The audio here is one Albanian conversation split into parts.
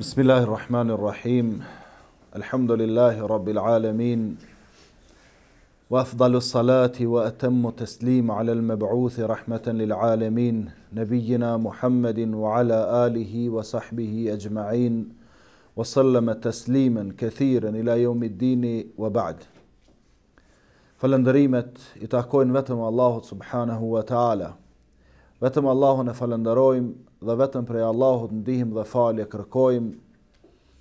بسم الله الرحمن الرحيم الحمد لله رب العالمين وافضل الصلاه واتم التسليم على المبعوث رحمه للعالمين نبينا محمد وعلى اله وصحبه اجمعين وسلم تسليما كثيرا الى يوم الدين وبعد Falëndërimet i takojnë vetëm Allahut subhanahu wa taala. Vetëm Allahun e falenderojmë dhe vetëm prej Allahut ndihim dhe falje kërkojmë,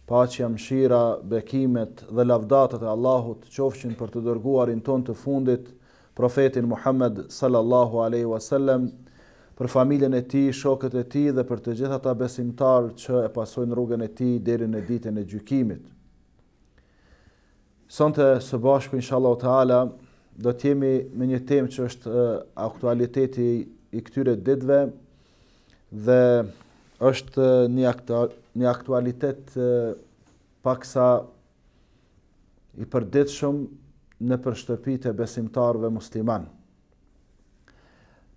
paqja mshira, bekimet dhe lavdatët e Allahut qofshin për të dërguarin ton të fundit, profetin Muhammed sallallahu aleyhi wasallam për familjen e ti, shokët e ti dhe për të gjitha ta besimtar që e pasojnë rrugën e ti deri në ditën e gjykimit. Sonte së bashku, inshallah o ta'ala, do t'jemi me një tem që është aktualiteti i këtyre ditve, dhe është eh, një, aktual, një aktualitet eh, paksa i përditshëm në për shtëpitë e besimtarëve musliman.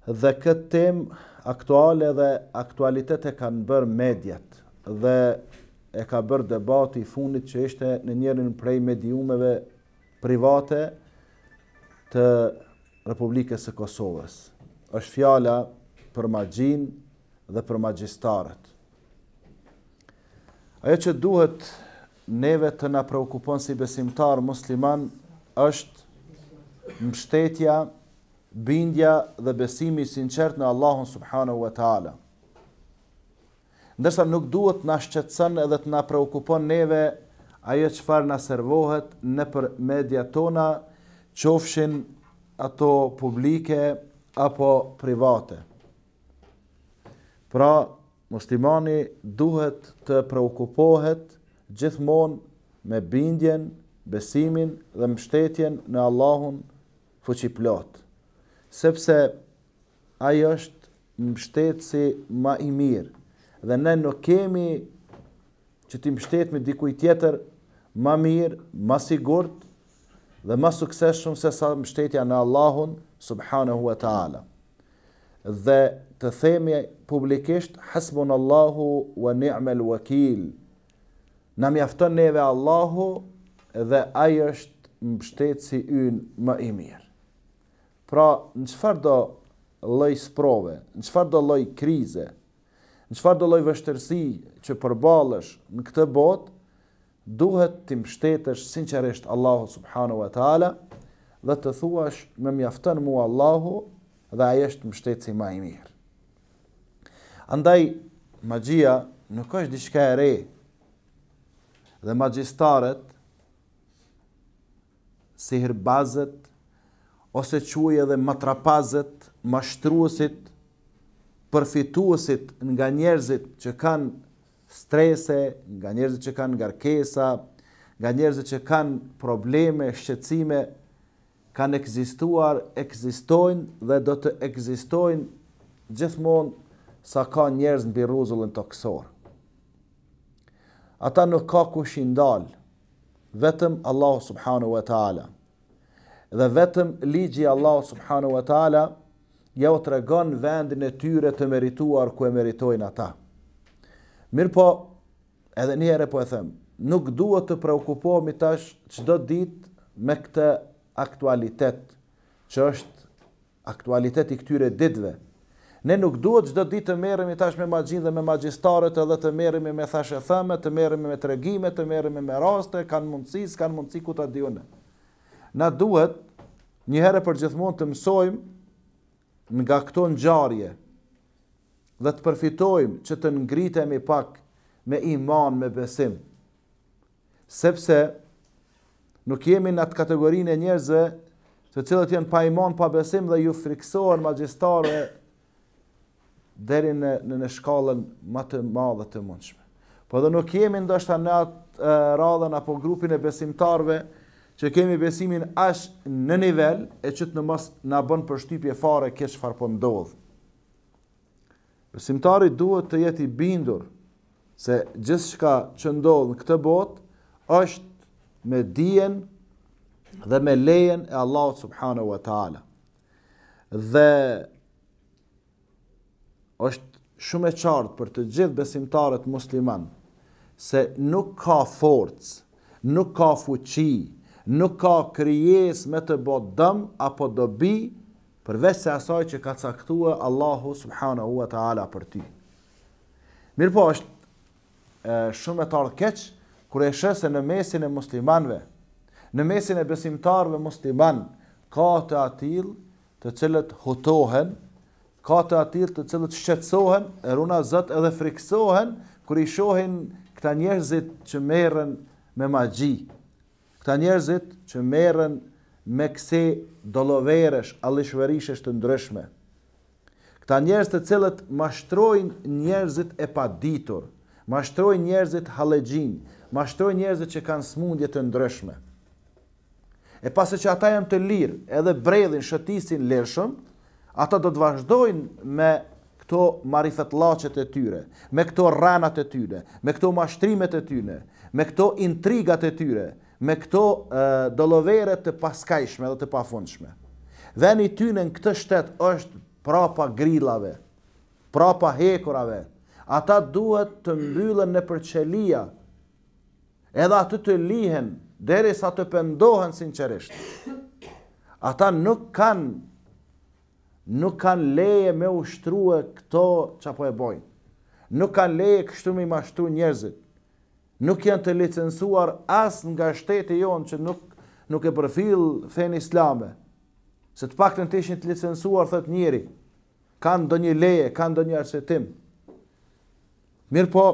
Dhe këtë temë aktuale dhe aktualitet e kanë bërë mediat dhe e ka bërë debati i fundit që ishte në njerën prej mediumeve private të Republikës e Kosovës. është fjala për magjinë dhe për magjistarët. Ajo që duhet neve të na preokupon si besimtar musliman është mbështetja, bindja dhe besimi i sinqert në Allahun subhanahu wa taala. Ndërsa nuk duhet na shqetëson edhe të na preokupon neve ajo çfarë na servohet nëpër mediat tona, qofshin ato publike apo private. Pra, muslimani duhet të preokupohet gjithmonë me bindjen, besimin dhe mështetjen në Allahun fuqiplot. Sepse ai është si ma i mirë dhe ne nuk kemi që ti mështetë me dikuj tjetër ma mirë, ma sigurët dhe ma shumë se sa mështetja në Allahun subhanahu wa ta'ala. Dhe të themi publikisht hasbun Allahu wa ni'mal wakil. Na mjafton neve Allahu dhe ai është mbështetësi ynë më i mirë. Pra, në çfarë do lloj sprove, në çfarë do lloj krize, në çfarë do lloj vështirësi që përballesh në këtë botë, duhet të mbështetesh sinqerisht Allahu subhanahu wa taala dhe të thuash më mjafton mua Allahu dhe ai është mbështetësi më i mirë. Andaj, magjia nuk është diçka e re. Dhe magjistaret, si hirbazet, ose quaj edhe matrapazet, mashtruesit, përfituesit nga njerëzit që kanë strese, nga njerëzit që kanë ngarkesa, nga njerëzit që kanë probleme, shqetësime, kanë ekzistuar, ekzistojnë dhe do të ekzistojnë gjithmonë sa ka njerëz mbi rruzullin toksor ata nuk ka kush i ndal vetëm Allahu subhanahu wa taala dhe vetëm ligji Allahu subhanahu wa taala jo tregon vendin e tyre të merituar ku e meritojnë ata po, edhe një herë po e them nuk duhet të shqetësohemi tash çdo ditë me këtë aktualitet që është aktualiteti i këtyre ditëve Ne nuk duhet çdo ditë të merremi tash me magjin dhe me magjistarët edhe të merremi me e thëme, të merremi me tregime, të merremi me raste, kanë mundësi, kanë mundësi ku ta diunë. Na duhet një herë për gjithmonë të mësojmë nga këto ngjarje dhe të përfitojmë që të ngritemi pak me iman, me besim. Sepse nuk jemi në atë kategorinë e njerëzve të cilët janë pa iman, pa besim dhe ju friksohen magjistarëve deri në në në shkallën më të madhe të mundshme. Po do nuk kemi ndoshta në atë radhën apo grupin e besimtarëve që kemi besimin as në nivel e çut në mos na bën përshtypje fare kë çfarë po ndodh. Besimtari duhet të jetë i bindur se gjithçka që ndodh në këtë botë është me dijen dhe me lejen e Allahut subhanahu wa taala. Dhe është shumë e qartë për të gjithë besimtarët musliman, se nuk ka forcë, nuk ka fuqi, nuk ka kryes me të bo dëm apo dobi, përveç se asaj që ka caktua Allahu subhanahu wa ta'ala për ty. Mirë po është e, shumë e tarë keqë, kur e shëse në mesin e muslimanve, në mesin e besimtarve musliman, ka të atil të cilët hutohen, ka të atyrë të cilët shqetsohen, e runa zëtë edhe friksohen, kër i shohin këta njerëzit që merën me magji, këta njerëzit që merën me kse doloveresh, alishverishesh të ndryshme, këta njerëz të cilët mashtrojnë njerëzit e pa ditur, mashtrojnë njerëzit halegjin, mashtrojnë njerëzit që kanë smundje të ndryshme. E pasë që ata janë të lirë, edhe bredhin, shëtisin lërshëmë, ata do të vazhdojnë me këto marifet llaçet e tyre, me këto rranat e tyre, me këto mashtrimet e tyre, me këto intrigat e tyre, me këto e, doloveret të paskajshme dhe të pafundshme. Veni tyne në këtë shtetë është prapa grillave, prapa hekurave, ata duhet të mbyllën në përçelia. edhe aty të lihen, deri sa të pëndohen sinqeresht. Ata nuk kanë nuk kanë leje me ushtrua këto që po e bojnë. Nuk kanë leje kështu me mashtu njerëzit. Nuk janë të licensuar as nga shteti jonë që nuk, nuk e përfil fen islame. Se të pak të në të ishin të licensuar, thët njeri, kanë do një leje, kanë do një arsetim. Mirë po,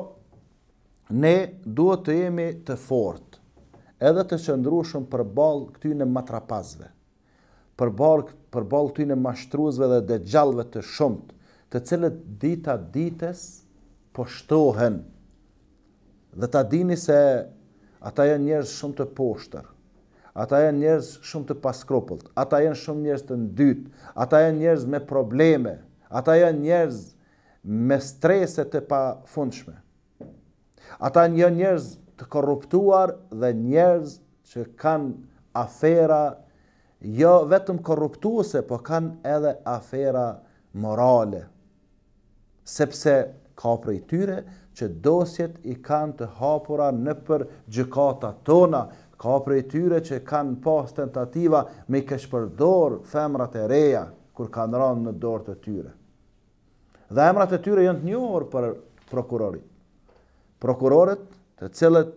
ne duhet të jemi të fort, edhe të qëndrushëm për balë këty në matrapazve për bark për balltin e mashtruesve dhe të gjallëve të shumët, të cilët dita ditës po shtohen. Dhe ta dini se ata janë njerëz shumë të poshtër. Ata janë njerëz shumë të paskrupullt. Ata janë shumë njerëz të ndyt. Ata janë njerëz me probleme. Ata janë njerëz me strese të pafundshme. Ata janë njerëz të korruptuar dhe njerëz që kanë afera jo vetëm korruptuese, po kanë edhe afera morale. Sepse ka prej tyre që dosjet i kanë të hapura në për gjykata tona, ka prej tyre që kanë pas tentativa me këshpërdor femrat e reja, kur kanë ranë në dorë të tyre. Dhe emrat e tyre jënë të njohër për prokurorit. Prokurorit të cilët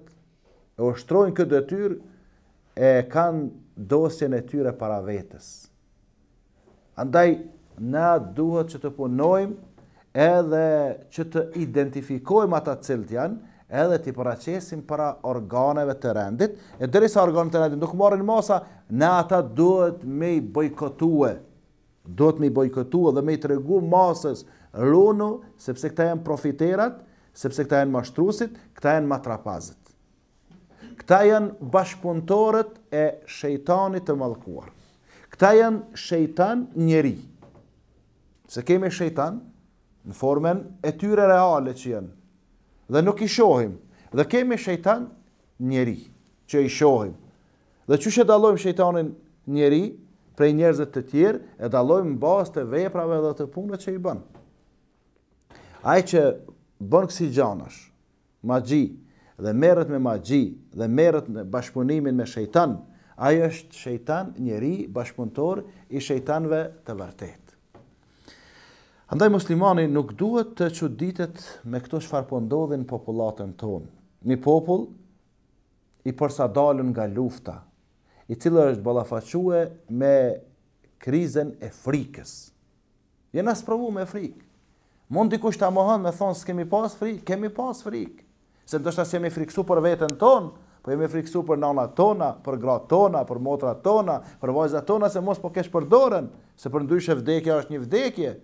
e ushtrojnë këtë dëtyrë, e kanë dosjen e tyre para vetes. Andaj na duhet që të punojmë edhe që të identifikojmë ata cilët janë edhe të paraqesim para organeve të rendit, e sa organet të rendit nuk marrin masa, na ata duhet me i bojkotue. Duhet me i bojkotue dhe me i tregu masës lunu, sepse këta janë profiterat, sepse këta janë mashtruesit, këta janë matrapazët këta janë bashkëpunëtorët e shejtanit të mallkuar. Këta janë shejtan njëri. Se kemi shejtan në formën e tyre reale që janë dhe nuk i shohim. Dhe kemi shejtan njëri që i shohim. Dhe që që dalojmë shejtanin njëri prej njerëzve të tjerë e në bazë të veprave dhe të punëve që i bën. Ai që bën gjanësh, ma magji, dhe merret me magji dhe merret me bashkëpunimin me shejtan, ai është shejtan, njeri bashpunëtor i shejtanëve të vërtetë. Andaj muslimani nuk duhet të çuditet me këto çfarë po ndodhin popullatën tonë. Një popull i përsa dalën nga lufta, i cilë është balafaque me krizen e frikës. Jena së provu me frikë. Mund dikush të amohën me thonë së kemi pas frikë, kemi pas frikë se ndoshta si jemi friksu për veten ton, po jemi friksu për nana tona, për gra tona, për motra tona, për vajza tona, se mos po kesh për dorën, se për ndyshe vdekja është një vdekje.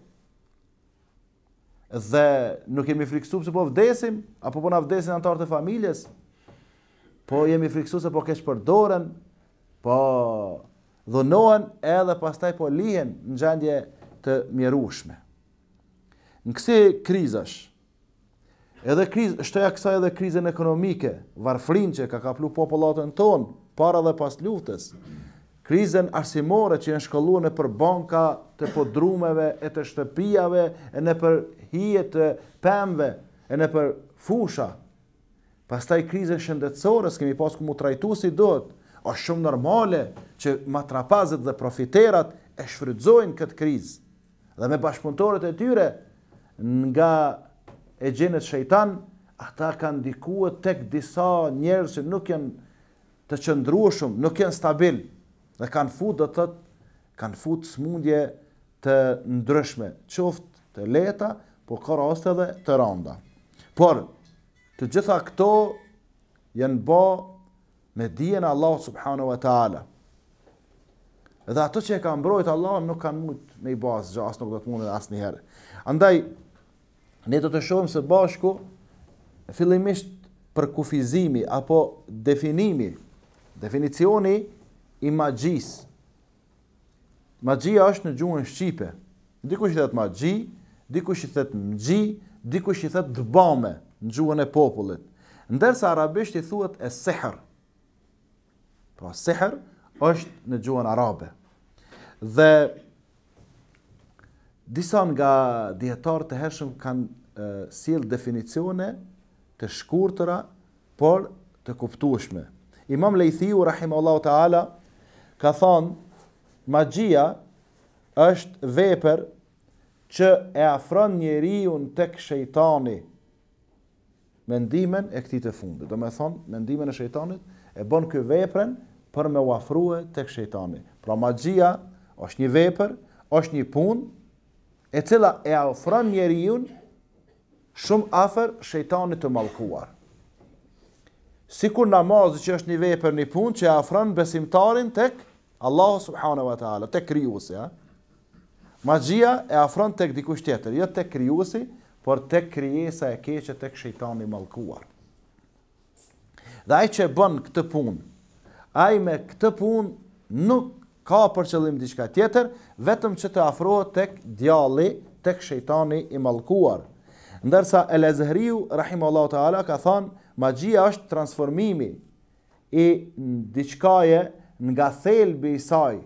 Dhe nuk jemi friksu se po vdesim, apo po na vdesin antarë të familjes, po jemi friksu se po kesh për dorën, po dhënohen edhe pastaj po lihen në gjendje të mjerushme. Në kësi krizash, Edhe krizë, shteja kësaj edhe krizën ekonomike, varfrin që ka kaplu popullatën tonë, para dhe pas luftës, krizën arsimore që janë shkëllu në për banka të podrumeve e të shtëpijave, e në për hije të pemve, e në për fusha. Pas taj krizën shëndetsore, s'kemi pas ku mu trajtu si dohet, o shumë normale që matrapazit dhe profiterat e shfrydzojnë këtë krizë. Dhe me bashkëpuntorët e tyre, nga e gjenet shejtan, ata kanë dikuet tek disa njerës që nuk janë të shumë, nuk janë stabil, dhe kanë fut dhe tëtë, kanë fut smundje të ndryshme, qoft të leta, po ka raste dhe të randa. Por, të gjitha këto janë ba me dijen Allah subhanu wa ta'ala. Dhe ato që e ka mbrojtë Allah nuk kanë mund me i ba asë gjë, asë nuk do të mundet asë njëherë. Andaj, Ne do të shohim së bashku fillimisht për kufizimi apo definimi, definicioni i magjis. Magjia është në gjuhën Shqipe. Dikush i thetë magji, dikush i thetë mëgji, dikush i thetë dbame në gjuhën e popullit. Ndërsa arabisht i thuet e seher. Pra seher është në gjuhën arabe. Dhe Disa nga dietarë të hershëm kanë sjell definicione të shkurtra por të kuptueshme. Imam Leithiu rahimahullahu taala ka thënë magjia është vepër që e afron njeriun tek shejtani me ndimin e këtij të fundit. Do me thonë me e shejtanit e bën këtë veprën për me uafruhe të tek shejtani. Pra magjia është një vepër, është një punë e cila e ofron njeriu shumë afër shejtanit të mallkuar. Sikur namazi që është një vepër në punë që e ofron besimtarin tek Allahu subhanahu wa taala, tek krijuesi. Magjia e ofron tek dikush tjetër, jo tek krijuesi, por tek krijesa e keqe tek shejtani i mallkuar. Dhe ai që bën këtë punë, ai me këtë punë nuk ka për qëllim diçka tjetër, vetëm që të afrohet tek djalli, tek shejtani i mallkuar. Ndërsa Elazhriu rahimahullahu taala ka thënë, magjia është transformimi i diçkaje nga thelbi i saj,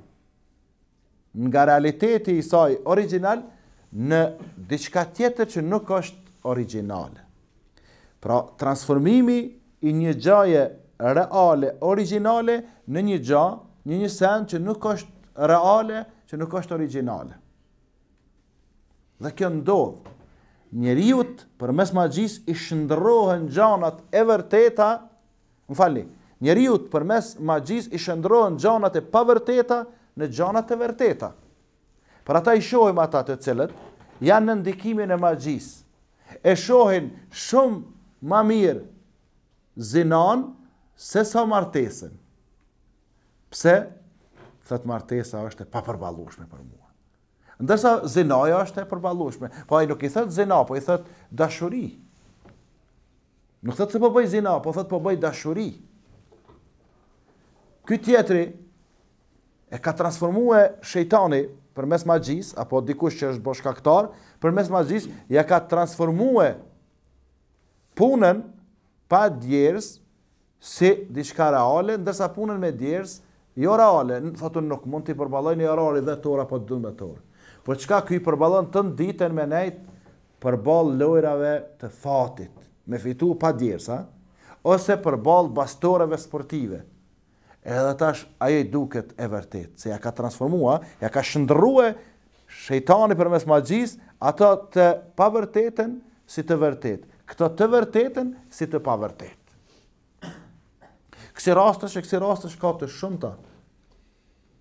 nga realiteti i saj origjinal në diçka tjetër që nuk është origjinale. Pra, transformimi i një gjaje reale, origjinale në një gjë, në një, një sen që nuk është reale, që nuk është originale. Dhe kjo ndodh. për përmes magjisë i shndrohen gjanat e vërteta, më falni. Njeriu përmes magjisë i shndrohen gjanat e pavërteta në gjanat e vërteta. Për ata i shohim ata të cilët janë në ndikimin e magjisë. E shohin shumë më mirë zinon se sa martesën. Pse? thot martesa është e papërballueshme për mua. Ndërsa zinaja është e përballueshme, po ai nuk i thot zina, po i thot dashuri. Nuk thot se po bëj zina, po thot po bëj dashuri. Ky tjetëri e ka transformuar shejtani përmes magjisë apo dikush që është boshkaktar, përmes magjisë ja ka transformuar punën pa djerës se si diçka reale, ndërsa punën me djerës Një jo, orale, nuk mund të i një orale dhe tëra po të dëndë dhe tëra. Por që ka kuj përbalojnë të në ditën me nejtë përbalojnë lojrave të fatit, me fitu pa djersa, ose përbalojnë bastoreve sportive. Edhe tash aje i duket e vërtet, se ja ka transformua, ja ka shëndrue shëjtani për mes magjis, ato të pa vërteten si të vërtet, këto të vërteten si të pa vërtet kësi rastësh e kësi rastësh ka të shumëta.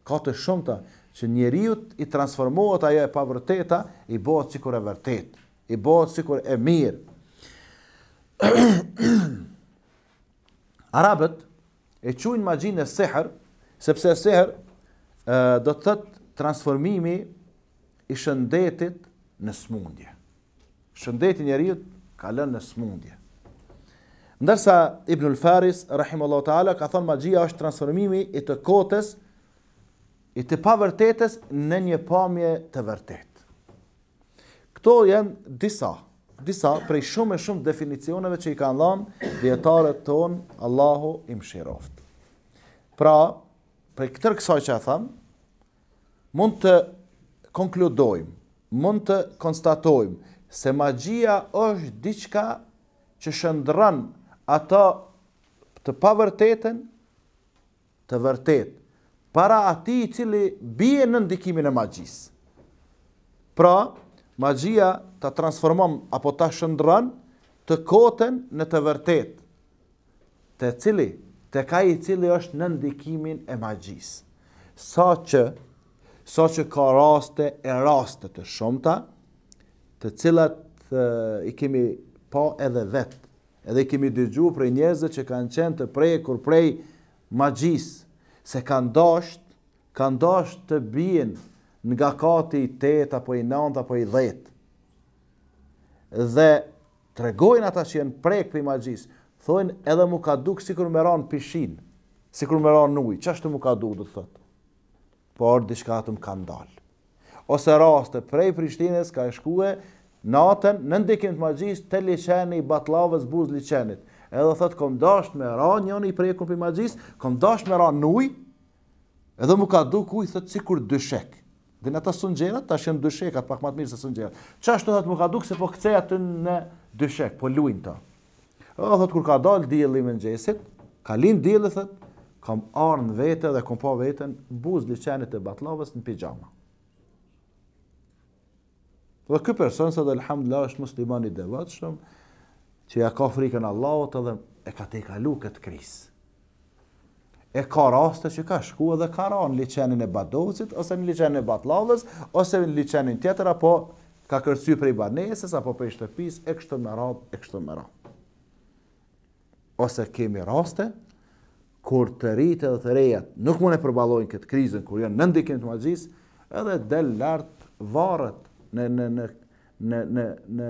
Ka të shumëta që njeriut i transformohet ajo e pavërteta, i bëhet sikur e vërtet, i bëhet sikur e mirë. Arabët e quajnë magjinë e sehr, sepse sehr do të thotë transformimi i shëndetit në smundje. Shëndeti i njeriu ka lënë në smundje ndërsa Ibnul Faris, rahimallahu ta'ala, ka thënë magjia është transformimi i të kotës i të pavërtetës në një pamje të vërtetë. Kto janë disa, disa prej shumë e shumë definicioneve që i kanë dhënë dietarët e ton, Allahu i shiroft. Pra, për këtër gjithë kësaj që e tham, mund të konkludojmë, mund të konstatojmë se magjia është diçka që shndrrën Ata të pavërtetën të vërtet para ati i cili bie në ndikimin e magjis. Pra, magjia të transformon apo të shëndron të koten në të vërtet të cili të ka i cili është në ndikimin e magjis. Sa që sa që ka raste e raste të shumëta të cilat e, i kemi pa edhe vetë edhe kemi dëgju prej njerëzë që kanë qenë të prej kur prej magjis, se kanë dasht, kanë dasht të bjen nga kati i tet, apo i nant, apo i dhet. Dhe të regojnë ata që jenë prej për i magjis, thojnë edhe mu ka duk si kur më ranë pishin, si kur më ranë nuj, që ashtë mu ka dukë, dhe thëtë. Por, dishka atëm kanë dalë. Ose raste, prej Prishtines ka shkue, natën në ndikim të magjis të liçeni i batllavës buz liçenit. Edhe thot kom dash me ran joni prej kupi magjis, kom dash me ran uj. Edhe më ka duk uj thot sikur dyshek. Dhe në ata sungjerat, ta shenë dyshekat, pak matë mirë se sungjerat. Qashtu thot më ka duk se po këtëja të në dyshek, po luin ta. Edhe thot kur ka dal dielli me njësit, ka lind dielli thot, kam arën vete dhe kom pa veten buz liçenit e batllavës në pijama. Dhe ky person sa alhamdulillah është musliman i devotshëm, që ja ka frikën Allahut edhe e ka tejkalu këtë krizë. E ka raste që ka shku edhe ka ra në liçenin e Badocit ose në liçenin e batlavës, ose në liçenin tjetër apo ka kërcy për i banesës apo për shtëpisë e kështë me radh e kështë me radh. Ose kemi raste kur të rritë edhe të rejat nuk mund e përballojnë këtë krizën kur janë në të mazis, edhe del lart varet në në në në në në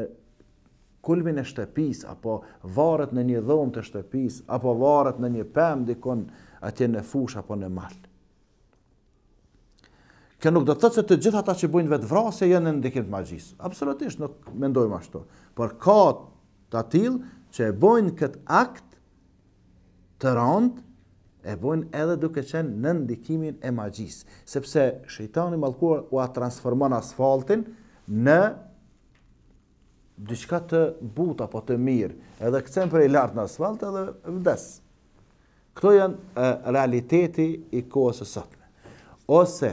kulmin e shtëpis, apo varet në një dhomë të shtëpis, apo varet në një pëmë dikon atje në fush, apo në mal. Kjo nuk do të thëtë se të gjitha ta që bujnë vetë vrasje, jenë në ndikim të magjisë. Absolutisht, nuk mendojmë ashtu. Por ka të atil që e bujnë këtë akt të rëndë, e bujnë edhe duke qenë në ndikimin e magjisë. Sepse shëjtani malkuar u a transformon asfaltin, në diçka të butë apo të mirë, edhe kthem prej lart në asfalt edhe vdes. Kto janë e, realiteti i kohës së sotme. Ose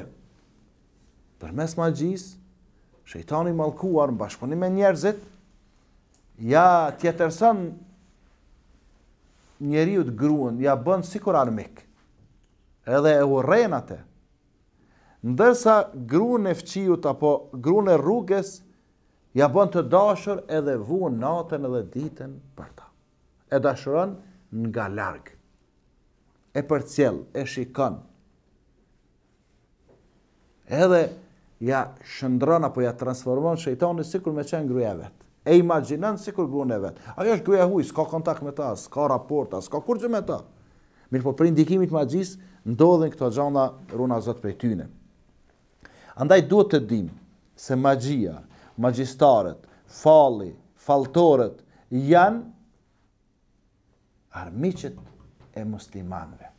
përmes magjis, shejtani mallkuar në bashkëpunim me njerëzit ja tjetërson njeriu të gruan, ja bën sikur armik. Edhe e urren atë, ndërsa grun e fqiut apo grun e rrugës ja bën të dashur edhe vun natën edhe ditën për ta. E dashuron nga largë. E për cjellë, e shikon. Edhe ja shëndron apo ja transformon shëjtoni si kur me qenë gruja vetë. E imaginën si kur grun e vetë. Ajo është gruja hujë, s'ka kontakt me ta, s'ka raporta, s'ka kur që me ta. Mirë po për indikimit ma gjisë, ndodhen këto gjanda runa zëtë për tyne. Andaj duhet të dim se magjia, magjistarët, falli, falltorët janë armiqet e muslimanëve.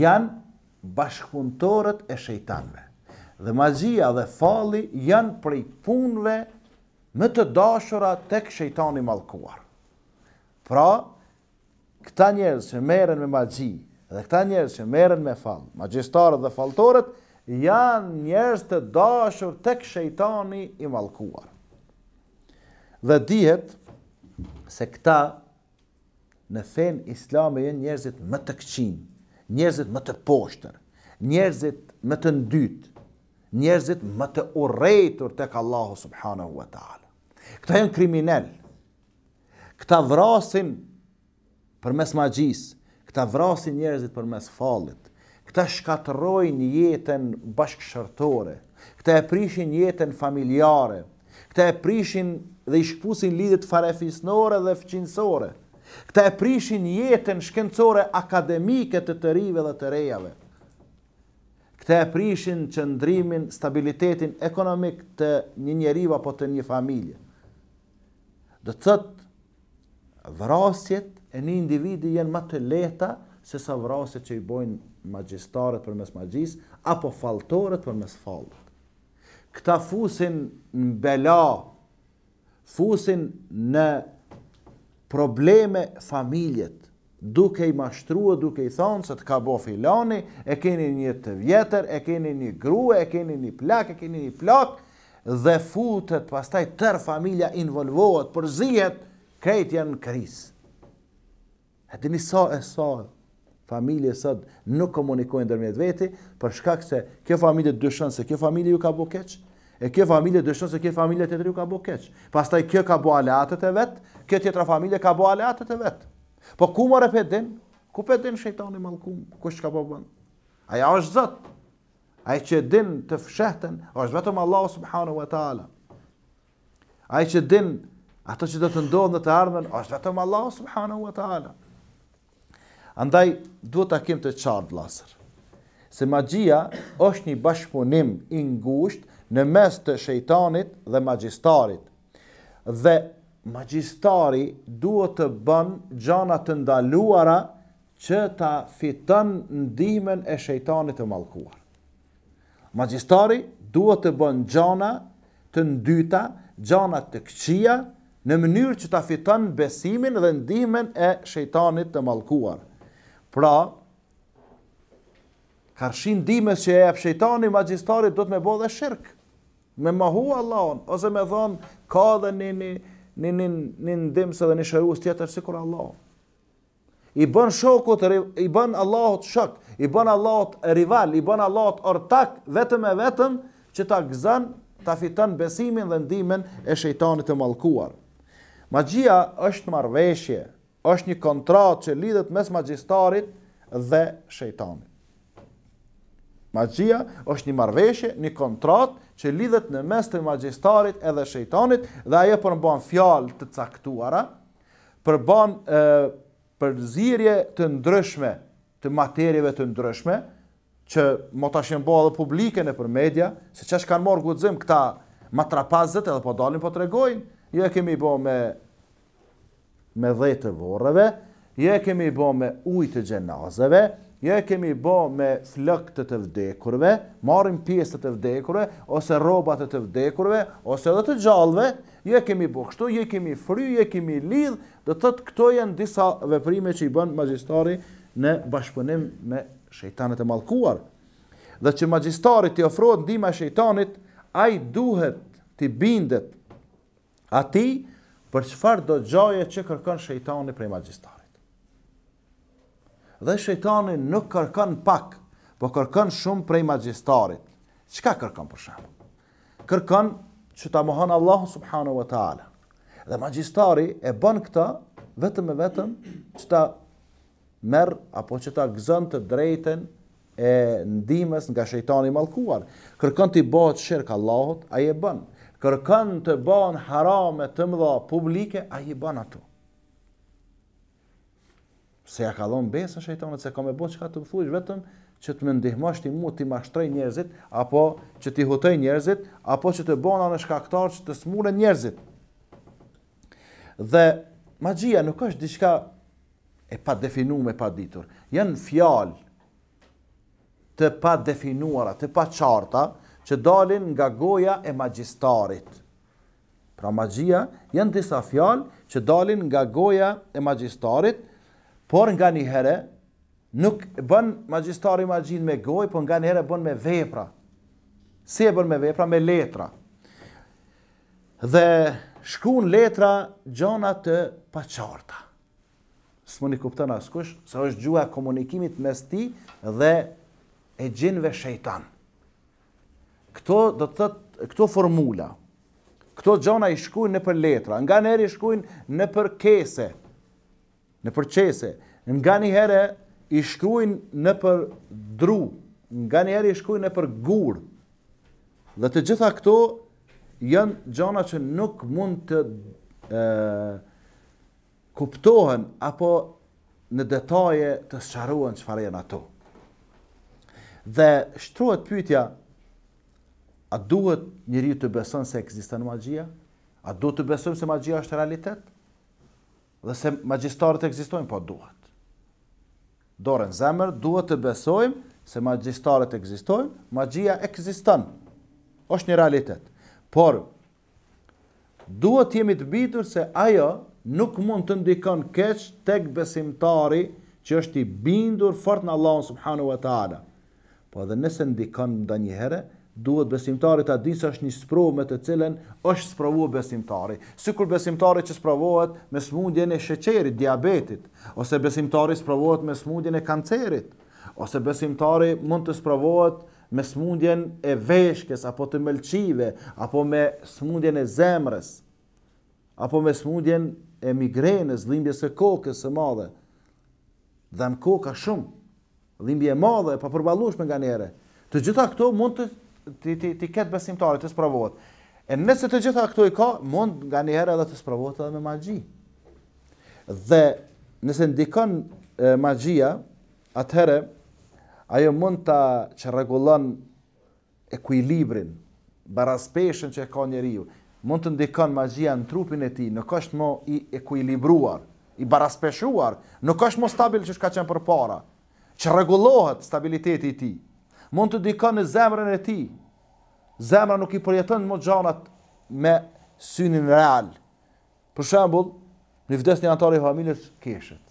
Janë bashkëpunëtorët e shejtanëve. Dhe magjia dhe falli janë prej punëve më të dashura tek shejtani mallkuar. Pra, këta njerëz që merren me magji dhe këta njerëz që merren me fall, magjistarët dhe falltorët, janë njerëz të dashur tek shejtani i mallkuar. Dhe dihet se këta në fen islam janë njerëzit më të këqij, njerëzit më të poshtër, njerëzit më të ndyt, njerëzit më të urrëtur tek Allahu subhanahu wa taala. Këta janë kriminal. Këta vrasin përmes magjisë, këta vrasin njerëzit përmes falit, Këta shkatërojnë jetën bashkëshërtore, këta e prishin jetën familjare, këta e prishin dhe i shpusin lidit farefisnore dhe fëqinsore, këta e prishin jetën shkencore akademike të të rive dhe të rejave, këta e prishin qëndrimin stabilitetin ekonomik të një njeriva po të një familje. Dhe të tëtë, vrasjet e një individi jenë më të leta se sa vrasjet që i bojnë magjistare për mes magjis, apo faltore për mes falë. Këta fusin në bela, fusin në probleme familjet, duke i mashtrua, duke i thonë se të ka bo filani, e keni një të vjetër, e keni një grue, e keni një plak, e keni një plak, dhe futët, pastaj tër familja involvohet, përzihet, krejt janë në kris. E të sa e sajë, familje sëtë nuk komunikojnë dërmjet veti, për shkak se kjo familje dëshën se kjo familje ju ka bo keq, e kjo familje dëshën se kjo familje të tëri ju ka bo keq, Pas taj kjo ka bo aleatët e vetë, kjo tjetra familje ka bo aleatët e vetë. Po ku më repetim? Ku për din shëjtani malkum? Kush ka po bënë? Aja është zëtë. Aja që din të fshëhten, është vetëm Allah subhanu wa ta'ala. Aja që din, ato që do të ndodhë në të ardhën, është vetëm Allah subhanu wa ta'ala. Andaj, duhet të kemë të qartë lasër. Se magjia është një bashkëpunim i ngushtë në mes të shejtanit dhe magjistarit. Dhe magjistari duhet të bën gjana të ndaluara që ta fitën ndimen e shejtanit të malkuar. Magjistari duhet të bën gjana të ndyta, gjana të këqia, në mënyrë që ta fitën besimin dhe ndimen e shejtanit të malkuar. Pra, karshin dimes që e shejtani, magjistarit do të me bo dhe shirk, me mahu Allahon, ose me thonë ka dhe një një, një, një, një ndimës edhe një tjetër si kur Allahon. I bën shokut, i bën Allahot shok, i bën Allahot rival, i bën Allahot ortak, vetëm e vetëm, që ta gëzën, ta fitën besimin dhe ndimin e shejtanit të malkuar. Magjia është marveshje, është një kontrat që lidhet mes magjistarit dhe shejtanit. Magjia është një marveshje, një kontrat që lidhet në mes të magjistarit edhe shejtanit dhe ajo përmban fjalë të caktuara, përmban përzirje të ndryshme të materjeve të ndryshme, që më të shembo edhe publike në për media, se që është kanë morë gudzim këta matrapazet edhe po dalin po të regojnë, jo e kemi bo me me dhejtë vorreve, jo e kemi bo me ujtë të gjenazëve, jo e kemi bo me flëktët të vdekurve, marim pjesët të vdekurve, ose robatët të vdekurve, ose edhe të gjallëve, jo e kemi bo kështu, jo e kemi fry, jo e kemi lidhë, dhe të të këto janë disa veprime që i bënë magjistari në bashkëpunim me shejtanët e malkuar. Dhe që magjistari të ofrojët ndima shejtanit, ai duhet të bindet ati, për qëfar do gjoje që kërkon shëjtani prej magjistarit. Dhe shëjtani nuk kërkon pak, po kërkon shumë prej magjistarit. Qëka kërkon për shemë? Kërkon që ta mohon Allahu subhanu wa ta'ala. Dhe magjistari e bën këta vetëm e vetëm që ta merë apo që ta gëzën të drejten e ndimes nga shëjtani malkuar. Kërkon të i bëhet shirkë Allahot, a je bënë. Kërkën të ban harame të mëdha publike, a i ban ato. Se ja ka dhonë besa shëjtonët, se ka me botë që ka të pëthujsh vetëm, që të më ndihmash të mu të i mashtrej njerëzit, apo që të i hutej njerëzit, apo që të bona në shkaktar që të smurën njerëzit. Dhe magjia nuk është diçka e pa definu me pa ditur. Janë fjalë të pa definuara, të pa qarta, që dalin nga goja e magjistarit. Pra magjia janë disa fjalë që dalin nga goja e magjistarit, por nganjëherë nuk bën magjistari magjin me gojë, por nganjëherë bën me vepra. Si e bën me vepra me letra. Dhe shkruan letra gjona të paqarta. S'mundi kupton askush se është gjuha komunikimit mes ti dhe e gjinve shejtanë këto do të thotë këto formula. Këto gjona i shkruajnë nëpër letra, nga njëri shkruajnë nëpër kese. Nëpër çese. Nga i shkruajnë nëpër dru, nga i shkruajnë nëpër gur. Dhe të gjitha këto janë gjona që nuk mund të ë kuptohen apo në detaje të sqaruan çfarë janë ato. Dhe shtruhet pyetja A duhet njëri të beson se eksistën magjia? A duhet të beson se magjia është realitet? Dhe se magjistarët eksistojnë, po duhet. Dorën zemër, duhet të besojmë se magjistarët eksistojnë, magjia eksistën. është një realitet. Por, duhet të jemi të bitur se ajo nuk mund të ndikon keq tek besimtari që është i bindur fort në Allahun subhanahu wa taala. Po edhe nëse ndikon ndonjëherë, duhet besimtarit të adisa është një sprovë me të cilën është sprovuë besimtari. Sikur besimtari që sprovohet me smundjen e sheqerit, diabetit, ose besimtari sprovohet me smundjen e kancerit, ose besimtari mund të sprovohet me smundjen e veshkes, apo të melqive, apo me smundjen e zemrës, apo me smundjen e migrenës, dhimbjes e kokës e madhe. Dhe në koka shumë, dhimbje e madhe, pa përbalushme nga njere. Të gjitha këto mund të ti ti ti ket të sprovohet. E nëse të gjitha këto i ka, mund nga një herë edhe të sprovohet edhe me magji. Dhe nëse ndikon e, magjia, atëherë ajo mund ta që ekuilibrin, baraspeshën që ka njeriu. Mund të ndikon magjia në trupin e ti, nuk është më i ekuilibruar, i baraspeshuar, nuk është më stabil që shka qenë për para, që regulohet stabiliteti ti mund të dikon në zemrën e ti. Zemra nuk i përjetën më gjanat me synin real. Për shembul, në vdes një antar i familjes keshët.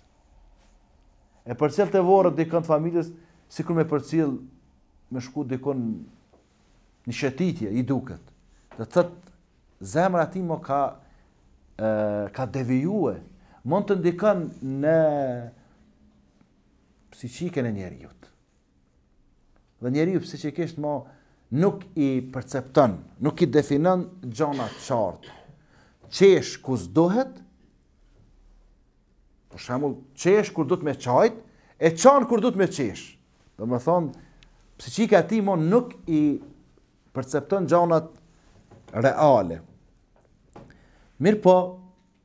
E për cilë të vorët dikon të familjes si kur me për cilë me shku dikon një shetitje, i duket. të tëtë, zemra ti më ka, e, ka devijue, mund të ndikon në si e në jutë dhe njeri u pësi që kisht ma nuk i percepton, nuk i definon gjona qartë. Qesh ku s'dohet, për shemull, qesh kur du të me qajt, e qanë kur du të me qesh. Dhe më thonë, pësi ti ma nuk i percepton gjona reale. Mirë po,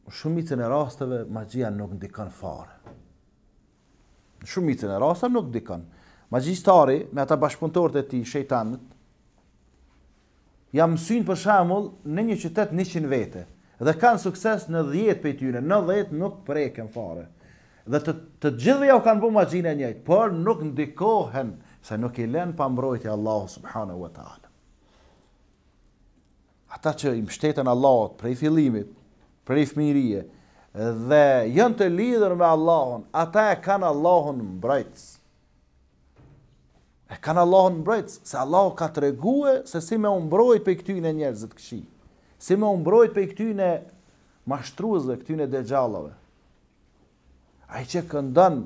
shumitën e rastëve, magjia nuk ndikon fare. Shumitën e rasteve nuk ndikon. Magjistari me ata bashkëpunëtorët e tij, shejtanët, janë synë për shembull në një qytet 100 vete dhe kanë sukses në 10 prej tyre, 90 nuk preken fare. Dhe të të gjithëve ja u kanë bërë magjinë e njëjtë, por nuk ndikohen se nuk i lën pa mbrojtje Allahu subhanahu wa taala. Ata që i mbështeten Allahut prej fillimit, prej fëmirie dhe janë të lidhur me Allahun, ata e kanë Allahun mbrojtës. E kanë Allahun mbrojt, se Allahu ka të reguë se si me umbrojt për i këtyjnë e njerëzit këshi. Si me umbrojt për i këtyjnë e mashtruzve, këtyjnë e dëgjallove. A i që këndën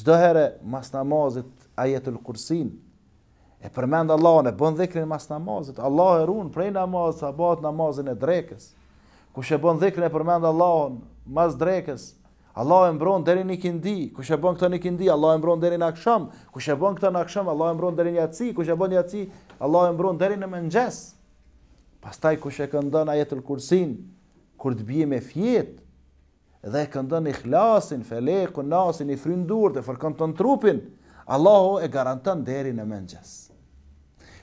gjdohere mas namazit ajetul kursin, e përmendë Allahun e bën dhikrin mas namazit, Allah e runë prej namaz, sa namazin e drekës. Kushe bën dhikrin e përmendë Allahun mas drekës, Allah e mbron deri në kindi, kush e bën këtë në kindi, Allah e mbron deri në akşam, kush e bën këtë në akşam, Allah e mbron deri në yatsi, kush e bën yatsi, Allah e mbron deri në mëngjes. Pastaj kush e këndon ajetul kursin, kur të bie me fjet, dhe e këndon ihlasin, fele kunasin i fryn dur të fërkon ton trupin, Allah e garanton deri në mëngjes.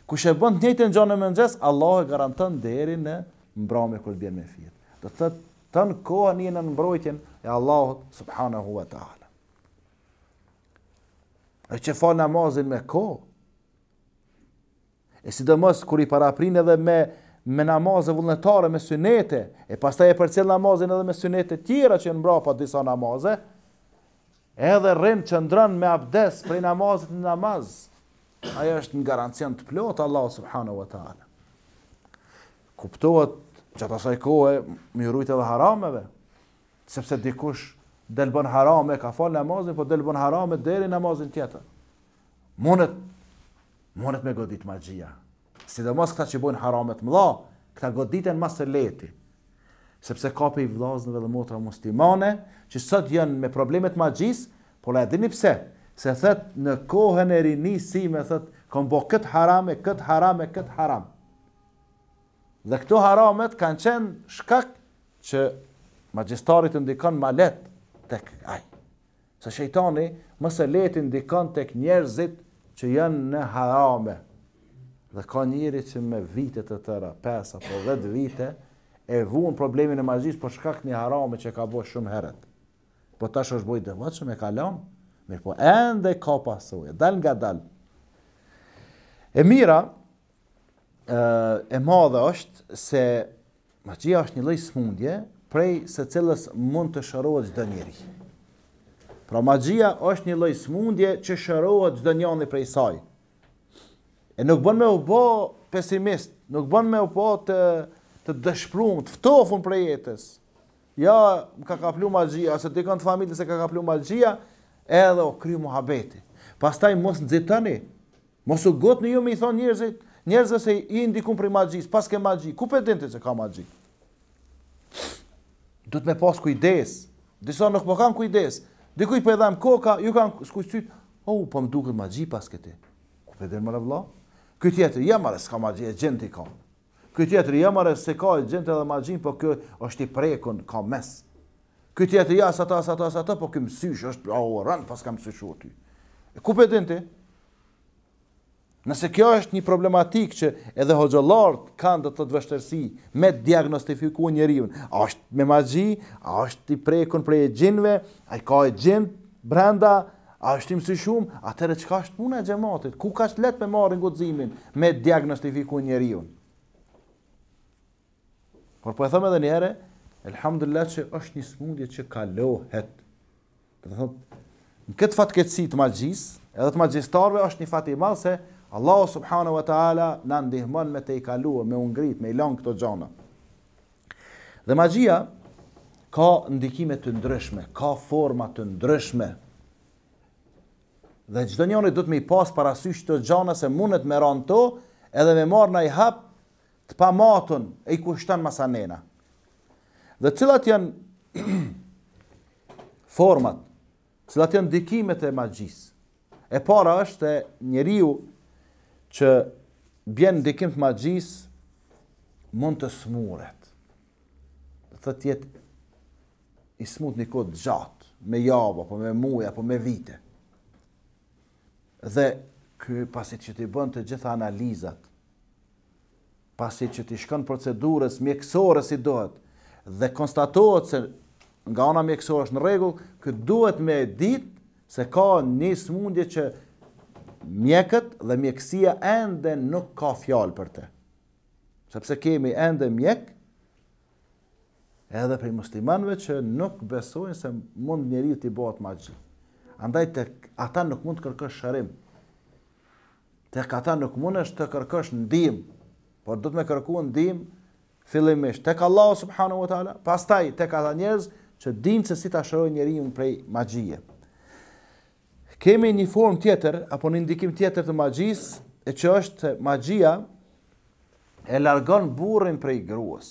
Kush e bën të njëjtën gjë në mëngjes, Allahu e garanton deri në mbrëmje kur të bie me fjet. Do thotë të në kohë një në nëmbrojtjen e Allahot subhanahu wa ta'ala. E që fa namazin me kohë, e si dhe kër i paraprin edhe me, me namazë vullnetare, me synete, e pasta e për cilë namazin edhe me synete tjera që në mbra pa disa namazë, edhe rrim që ndrën me abdes prej namazit në namaz, aja është në garancian të plotë, Allah subhanahu wa ta'ala. Kuptohet Gjatë asaj kohë, mi rujtë edhe harameve, sepse dikush delbën harame, ka falë namazin, po delbën harame deri namazin tjetër. Munet, munet me godit magjia. Sidomos këta që bojnë haramet mëdha, këta goditen mas e leti. Sepse ka për i vlazën dhe motra muslimane, që sot jënë me problemet magjis, po la e dini pse, se thët në kohën e rini si me thët, kom bo këtë harame, këtë harame, këtë harame. Dhe këto haramet kanë qenë shkak që magjistarit të ndikon ma letë të kaj. Se shejtani mëse leti ndikon të kë njerëzit që janë në harame. Dhe ka njëri që me vitet të tëra, 5 apo 10 vite, e vunë problemin e magjistë për shkak një harame që ka bëhë shumë heret. Po tash është bëjtë dhe vëtë që me kalon, mirë po endë e ka pasuje, dal nga dal. e mira, e madhe është se magjia është një lloj smundje prej së cilës mund të shërohet çdo njeri. Pra magjia është një lloj smundje që shërohet çdo njeri prej saj. E nuk bën me u bë pesimist, nuk bën me u bë të të dëshpruar, të ftofun për jetës. Ja, më ka kaplu magjia, se të ikon të familjës e ka kaplu magjia, edhe o kryu muhabeti. Pas taj mos nxitani. mos u gotë në ju me i thonë njërzit, Njerëzve se i ndikun për i magjis, pas ke magji, ku për dinte që ka magji? Du me pas kujdes, disa nuk po kanë kujdes, di kuj për po edham koka, ju kam s'kuj sytë, oh, po më duke magji pas këti. Ku për dinti më revla? Kuj tjetër, ja mare s'ka magji, e i ka. Kuj tjetër, ja mare s'e ka e gjenti edhe magji, po kjo është i prekun, ka mes. Kuj tjetër, ja, sata, sata, sata, po kjo mësysh, është, oh, rënd, pas kam mësyshu o ty. Ku për Nëse kjo është një problematikë që edhe hoxhollart kanë të të dështërsi me të njeriu, njëriun, a është me magji, a është i prekur prej e gjinve, a i ka e gjin, brenda, a është i mësi shumë, atëherë që ka është puna e gjematit, ku ka është letë me marrin në godzimin me të njeriu? njëriun. Por po e thëmë edhe njëre, elhamdullat që është një smundje që kalohet. Në këtë të magjisë, edhe të magjistarve është një fati malë se, Allah subhanu wa ta'ala në ndihmon me te i kaluë, me ungrit, me i lanë këto gjana. Dhe magjia ka ndikimet të ndryshme, ka format të ndryshme. Dhe gjithë njënë do të me i pas parasysh të gjana se mundet me ranë to, edhe me marë në i hap të pa matën e i kushtan masa Dhe cilat janë format, cilat janë ndikimet e magjisë. E para është e njeriu që bjen ndikim të magjis mund të smuret. Dhe të tjetë i smut një kodë gjatë, me javë, apo me muja, apo me vite. Dhe kë pasit që t'i bën të gjitha analizat, pasit që t'i shkon procedurës mjekësore si dohet, dhe konstatohet se nga ona mjekësore është në regull, këtë duhet me ditë se ka një smundje që mjekët dhe mjekësia ende nuk ka fjalë për të. Sepse kemi ende mjek edhe për muslimanëve që nuk besojnë se mund njeriu të bëhet magji. Andaj të ata nuk mund të kërkosh shërim. Të ata nuk mund është të kërkosh ndihmë, por duhet të kërku ndihmë fillimisht tek Allahu subhanahu wa taala, pastaj tek ata njerëz që dinë se si ta shërojnë njeriu prej magjisë. Kemi një form tjetër apo një ndikim tjetër të magjisë, e që është magjia e largon burrin prej gruas.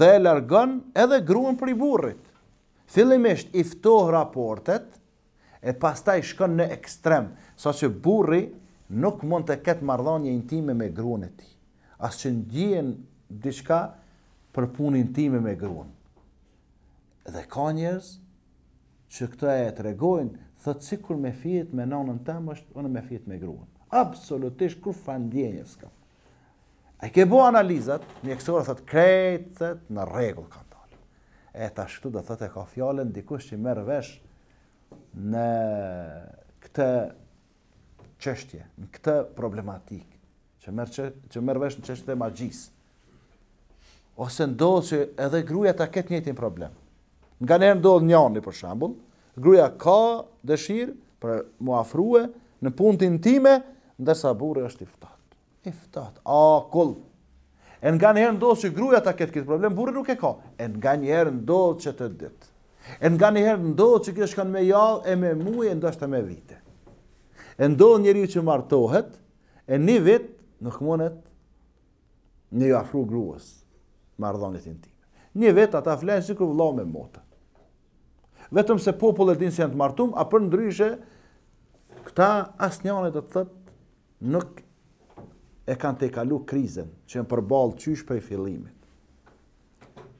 Dhe e largon edhe gruan prej burrit. Fillimisht i raportet e pastaj shkon në ekstrem, saqë që burri nuk mund të ketë marrëdhënie intime me gruan e tij, as që ndjen diçka për punin intime me gruan. Dhe ka njerëz që këta e të regojnë, thëtë si kur me fjetë me nonën të më është, unë me fjetë me gruën. Absolutisht, kur fa ndjenjë s'ka. A i ke bo analizat, mjekësorë thëtë krejtë, thëtë në regullë kanë dalë. E ta shtu dhe thëtë e ka fjallën, dikush që i merë vesh në këtë qështje, në këtë problematikë, që merë, që, që merë vesh në qështje dhe magjisë. Ose ndodhë që edhe gruja ta ketë njëtin problemë. Nga në erë njani, për shambull, gruja ka dëshirë për mu afruhe në puntin time, ndërsa burë është iftat. Iftat, a, kol. E nga në ndodhë që gruja ta ketë këtë problem, burë nuk e ka. E nga njerë ndodhë që të ditë. E nga njerë ndodhë që kështë me jalë e me muje, ndështë me vite. E ndodhë njeri që martohet, e një vitë nuk mundet një afru gruës, mardhonit intime. Një vetë ata flenë si kërë vlau me motët vetëm se popullet din se janë të martum, a për ndryshe, këta asë një të të tëtë, nuk e kanë i kalu krizen, që në përbalë qysh për e fillimit.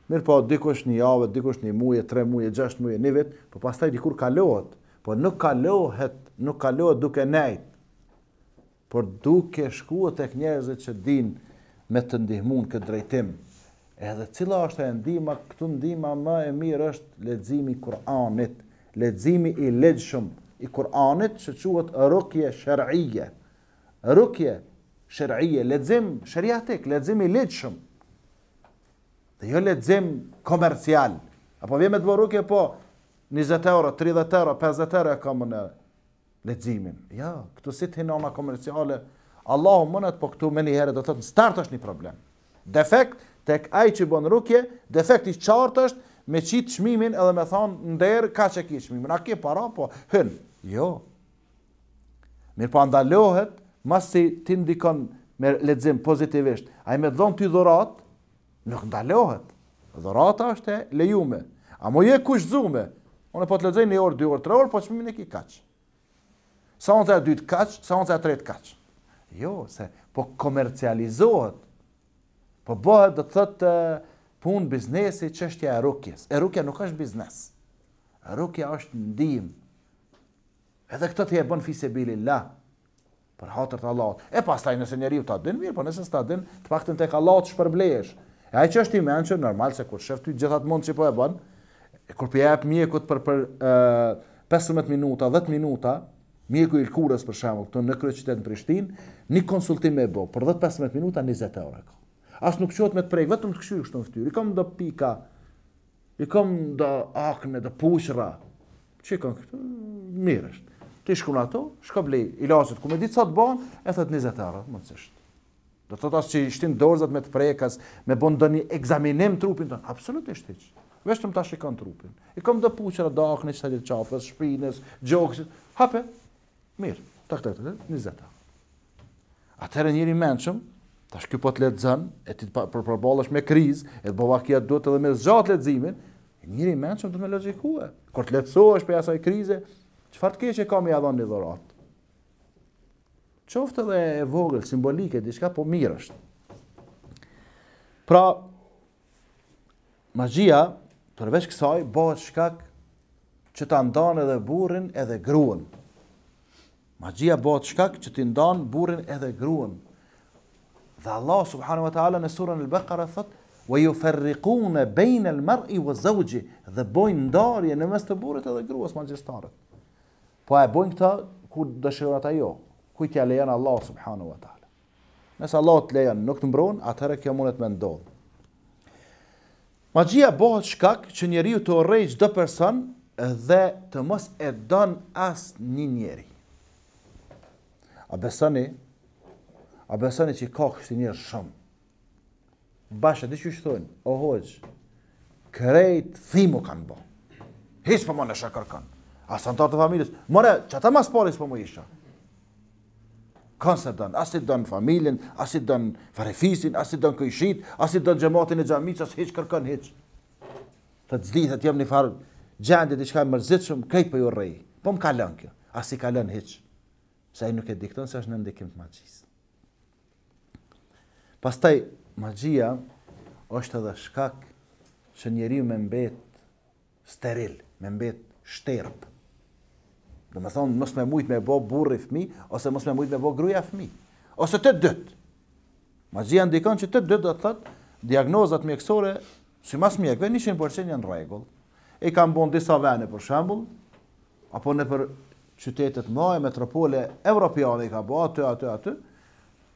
Mirë po, dikosh një jave, dikosh një muje, tre muje, gjasht muje, një vetë, po pas taj dikur kalohet, po nuk kalohet, nuk kalohet duke nejt, por duke shkuat e kënjerëzit që din me të ndihmun këtë drejtim, E cila është e ndima, këtu ndima më e mirë është ledzimi i Kur'anit, ledzimi i ledshum, i Kur'anit që quhet rukje shër'ije. Rukje, shër'ije, ledzim shër'jatik, ledzimi i ledshum, dhe jo ledzim komercial. Apo vje me rukje po, 20 euro, 30 euro, 50 euro e kamë në ledzimin. Ja, këtu si të hinona komerciale, Allahu mënet, po këtu me një herë, do të tëtën, start është një problem. Defekt, tek ai që bën rukje, defekti qartë është me çit çmimin edhe me thon nder ka çeki çmimin. Na ke para po? Hën. Jo. Mirë po ndalohet masi ti ndikon me lexim pozitivisht. Ai më dhon ti dhurat, nuk ndalohet. Dhurata është e lejuar. A mo je kush zume? Unë po të lexoj në orë 2 orë 3 orë, po çmimin e ki kaç. Sa onë të e dytë kaqë, sa onë të e tretë kaqë. Jo, se po komercializohet, Po bëhet do të thotë punë biznesi çështja e rrokjes. E rrokja nuk është biznes. Rrokja është ndihmë. Edhe këtë ti e bën fisabilillah për hatër të Allahut. E pastaj nëse njeriu ta din mirë, po nëse s'ta din, të paktën tek Allahu të shpërblehesh. E ai që është i mençur normal se kur shef ti gjithatë mund po e bën. E kur pi jap mjekut për për uh, 15 minuta, 10 minuta, mjeku i lkurës për shembull, këtu në kryeqytet në Prishtinë, një konsultim e bë, për 10-15 minuta 20 euro as nuk qëtë me të prejkë, vetëm të këshyrë kështë në fëtyrë, i kom do pika, i kom do akne, do pushra, që i kom këtë, mirë është. Ti shku ato, shko blej, i lasit, ku me ditë sa të banë, e thëtë një zetë arë, mundës Do të thëtë asë që i shtinë dorëzat me të prekas, me bondë do një egzaminim trupin të në, absolut e shtë të më ta shikon trupin. I kom dhe puqëra, da akë një qafës, shpinës, gjokës, hape, mirë, të këtë të të të të të të Tash kjo po të lexon, e ti për përballesh me krizë, e bollakia duhet edhe me zxatë leximin, njëri njëri që më të me logjikue. Kur të lexohesh për asaj krize, çfarë të kesh që kam ia dhënë dhurat? Qoftë edhe e vogël, simbolike, diçka po mirë është. Pra magjia përveç kësaj bëhet shkak që ta ndanë edhe burrin edhe gruan. Magjia bëhet shkak që ti ndan burrin edhe gruan, Dhe Allah subhanahu wa ta'ala në surën al-Baqara thot: "Wa yufarriquna bayna al-mar'i wa zawji", dhe bojnë ndarje në mes të burrit edhe gruas magjestare. Po e bojnë këtë ku dëshiron ata jo, kujt ja lejon Allah subhanahu wa ta'ala. Nëse Allah të lejon nuk të mbron, atëherë kjo mundet me ndodh. Magjia bëhet shkak që njeriu të urrejë çdo person dhe të mos e don as një njeri. A besoni A besoni që ka kështë njërë shumë. Bashë, dhe që shtojnë, o hoqë, krejtë thimu kanë bo. Hisë për më në shakërkan. A sëntarë të familjës, mëre, që ta mas pari së për më isha. Kanë se dënë, asit dënë familjen, asit dënë farefisin, asit dënë këjshit, asit dënë gjematin e gjamiqë, asë hiqë kërkan, hiqë. Të të zdi, të të jemë një farë gjendje, të shka mërzit shumë, krejtë për po ju rejë. Po më kalën kjo, asit kalën hiqë. Se e nuk e dikton, se është në ndikim të maqisë. Pastaj magjia është edhe shkak që njeriu më mbet steril, më mbet shtërp. Do të thonë mos më mujt me bë burri fëmi ose mos më mujt me bë gruaja fëmi. Ose të dyt. Magjia ndikon që të dyt do të thotë diagnozat mjekësore si mas mjekve nishin përqenja në regull, e kam bon disa vene për shambull, apo në për qytetet maj, metropole, evropiane i ka bo, aty, aty, aty, aty,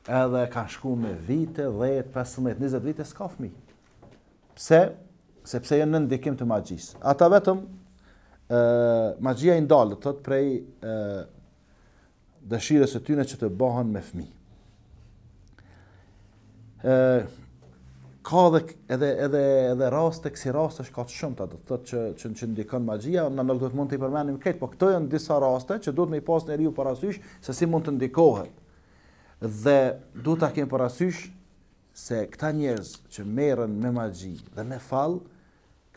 edhe kanë shku me vite, 10, 15, 20 vite, s'ka fmi. Pse? Sepse jenë në ndikim të magjis. Ata vetëm, e, magjia i ndalë, të të prej e, dëshires e tyne që të bëhen me fmi. E, ka dhe edhe, edhe, edhe raste, kësi raste është ka të shumë të të të të që, që, që ndikon magjia, në do të mund të i përmenim këtë, po këto janë disa raste që duhet me i pas në riu parasysh se si mund të ndikohet dhe du të kemë parasysh se këta njerëz që merën me magji dhe me falë,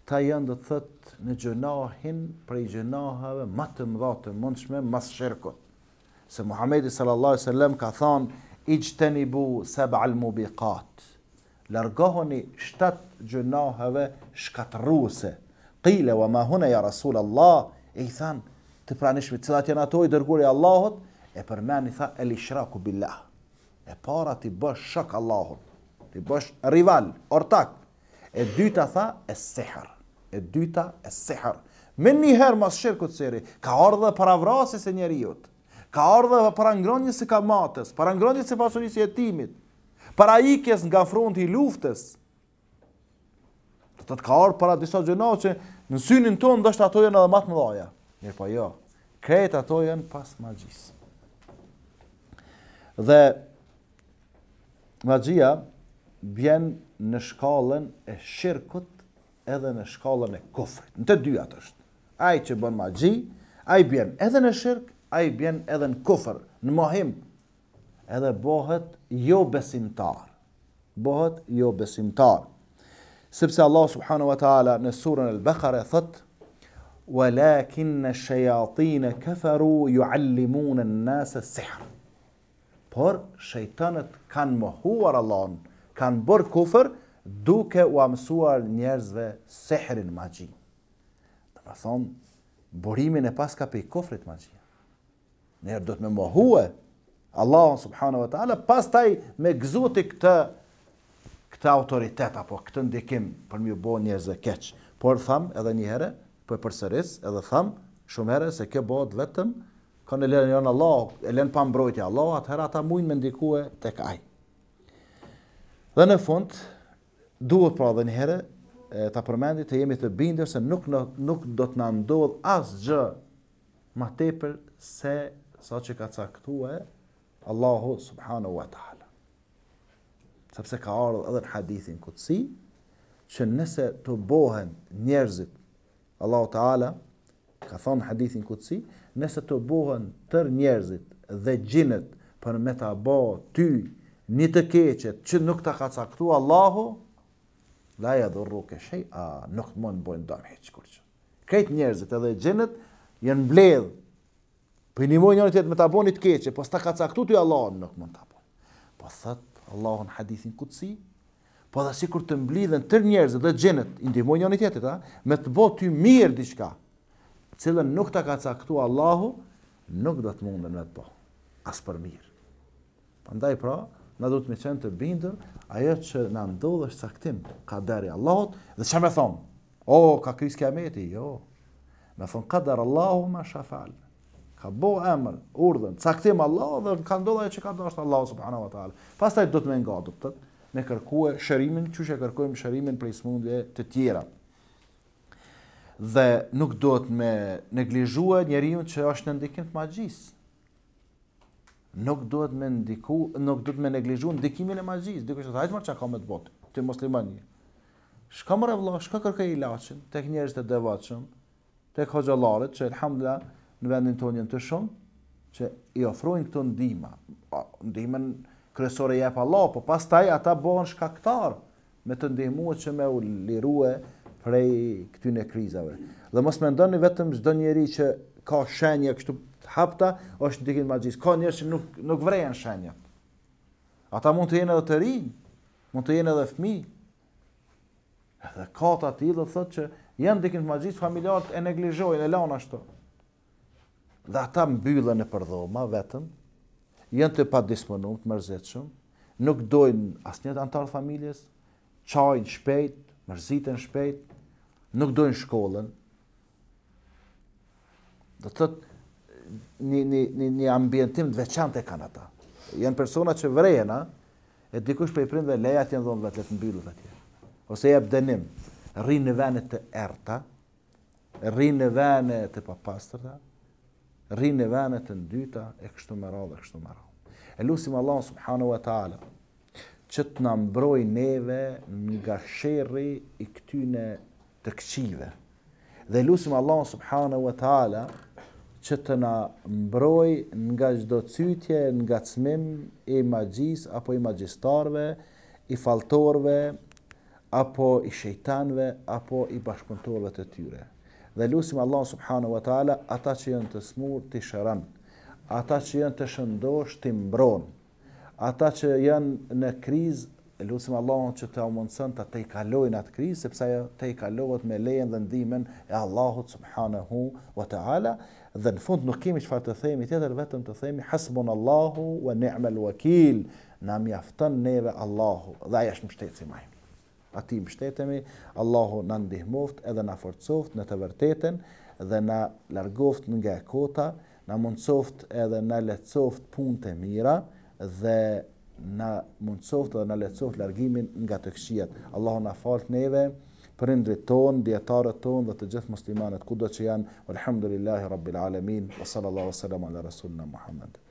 këta janë dhe të thëtë në gjënahin për gjënahave më të mëdha të mundshme mas shirkot. Se Muhammedi sallallahu wasallam ka thënë, i bu seba al mubikat, largohoni shtatë gjënahave shkatruse, kile wa ma hune ja Rasul Allah, e i thanë, të pranishme, cilat janë ato i dërguri Allahot, e përmeni tha, el ishraku billahë. E para ti bësh shok Allahut. Ti bësh rival, ortak. E dyta tha e sehr. E dyta e sehr. Me një herë mas shirkut seri, ka ardhë dhe para vrasjes e njeriut. Ka ardhë dhe para ngronjës i kamates, para ngronjës i pasurisë i jetimit, para ikjes nga fronti i luftës. Të të ka ardhë para disa gjenau që në synin tonë dështë ato jenë edhe matë më dhaja. Njërë pa po jo, krejt ato jenë pas magjisë. Dhe magjia bjen në shkallën e shirkut edhe në shkallën e kufrit. Në të dy atë është. Ai që bën magji, ai bjen edhe në shirk, ai bjen edhe në kufër, në mohim. Edhe bëhet jo besimtar. Bëhet jo besimtar. Sepse Allah subhanahu wa taala në surën Al-Baqara thot: "Walakin ash-shayatin kafaru yu'allimuna an-nasa as-sihr." por shejtanët kanë mohuar Allahun, kanë bër kufër duke u mësuar njerëzve sehrin magji. Do të thon burimin e paska pe kufrit magji. Ne do të më mohuë Allahu subhanahu wa taala pastaj me gëzuti këtë këtë autoritet apo këtë ndikim për më bo njerëz të Por tham edhe një herë, po për përsëris edhe tham shumë herë se kjo bëhet vetëm kanë e lënë janë Allah, e lënë pa mbrojtja Allah, atëherë ata mujnë me ndikue të kaj. Dhe në fund, duhet pra dhe njëherë, ta përmendi të jemi të bindër se nuk, në, nuk do të nëndodh asë gjë ma tepër se sa që ka caktue Allahu subhanu wa ta'ala. Sepse ka ardhë edhe në hadithin këtësi, që nëse të bohen njerëzit Allahu ta'ala, ka thonë hadithin këtësi, nëse të bohën tër njerëzit dhe gjinët për me ta bo ty një të keqet që nuk ta ka caktu Allahu, laja dhe rruke shej, a nuk të mund bojnë dam heqë kur që. Kajtë njerëzit edhe gjinët jenë mbledh. për po një mojnë njëri jetë me ta bo një të keqet, po s'ta ka caktu ty Allahu nuk mund ta bëj. Po thëtë Allahu në hadithin kutsi po dhe si të mblidhen tër njerëzit dhe gjinët, njëri tjetrit, a? me të bo ti mirë diçka, cilën nuk ta ka caktuar Allahu, nuk do të mundën me të po. As për mirë. Prandaj pra, na duhet të me qenë të bindër, ajo që na ndodhë është caktim, ka deri Allahot, dhe që me thonë, o, oh, ka kris kja jo. Me thonë, ka deri Allahu ma shafal. Ka bo emër, urdhën, caktim Allahot, dhe ka ndodhë ajo që ka ndodhë Allahu Allahot, subhanahu wa ta'ala. Pastaj do të me nga, do të me kërkuë shërimin, që që kërkuëm shërimin për ismundje të tjera dhe nuk duhet me neglizhuar njeriu që është në ndikim të magjis. Nuk duhet me ndiku, nuk duhet me neglizhu ndikimin e magjis, duke thënë ai ka me të botë, ti muslimani. Shka më revla, shka kërke i tek njerës të devatëshëm, tek hoxalarit, që elhamdhla në vendin të njën të shumë, që i ofrujnë këto ndima. Pa, ndimen kresore jepa la, po pas taj ata bohen shkaktar me të ndihmuet që me u lirue, prej këtyne krizave. Dhe mos me ndoni vetëm zdo njeri që ka shenja kështu hapta, është në dikin magjis. Ka njerë që nuk, nuk vrejen shenja. Ata mund të jenë edhe të rinë, mund të jenë edhe fmi. Edhe ka të ati dhe thotë që janë dikin magjis, familjarët e neglizhojnë, e lana Dhe ata mbyllën e përdhoma vetëm, janë të pa disponumë të mërzetëshëm, nuk dojnë asnjë anëtar antarë familjes, qajnë shpejt, mërziten shpejt, nuk dojnë shkollën. Do të thotë një në në në ambientim të veçantë kanë ata. Jan persona që vrejena, E dikush për i prind dhe leja ti ndonjë vetë të mbyllur atje. Ose jap dënim, rrin në venet të errta, rrin në venet të papastërta, rrin në venet të ndyta e kështu me radhë, kështu me radhë. E lutim Allahun subhanahu wa taala që të na mbrojë neve nga sherrri i këtyne të këqive. Dhe lusim Allah subhanahu wa ta'ala që të na mbroj nga gjdo cytje, nga cmim i magjis, apo i magjistarve, i faltorve, apo i shejtanve, apo i bashkëpuntorve të tyre. Dhe lusim Allah subhanahu wa ta'ala ata që jënë të smur të shëran, ata që jënë të shëndosh të mbron, ata që janë në krizë e lutsim Allahun që të aumëson ta të kalojë atë krizë sepse ajo të kalohet me lejen dhe ndihmën e Allahut subhanahu wa taala dhe në fund nuk kemi çfarë të themi tjetër vetëm të themi hasbunallahu wa ni'mal wakeel na mjaftën neve Allahu dhe ai është mbështetësi më i ati më Allahu në ndihmoft edhe në forcoft në të vërtetin, dhe në largoft nga nga kota, në mundsoft edhe në letcoft pun të mira dhe na mundsoft dhe na lecoft largimin nga të këshijat. Allahu na falt neve, prindrit ton, dietarët ton dhe të gjithë muslimanët kudo që janë. Alhamdulillahi rabbil alamin. Wa sallallahu wasallam ala rasulina Muhammad.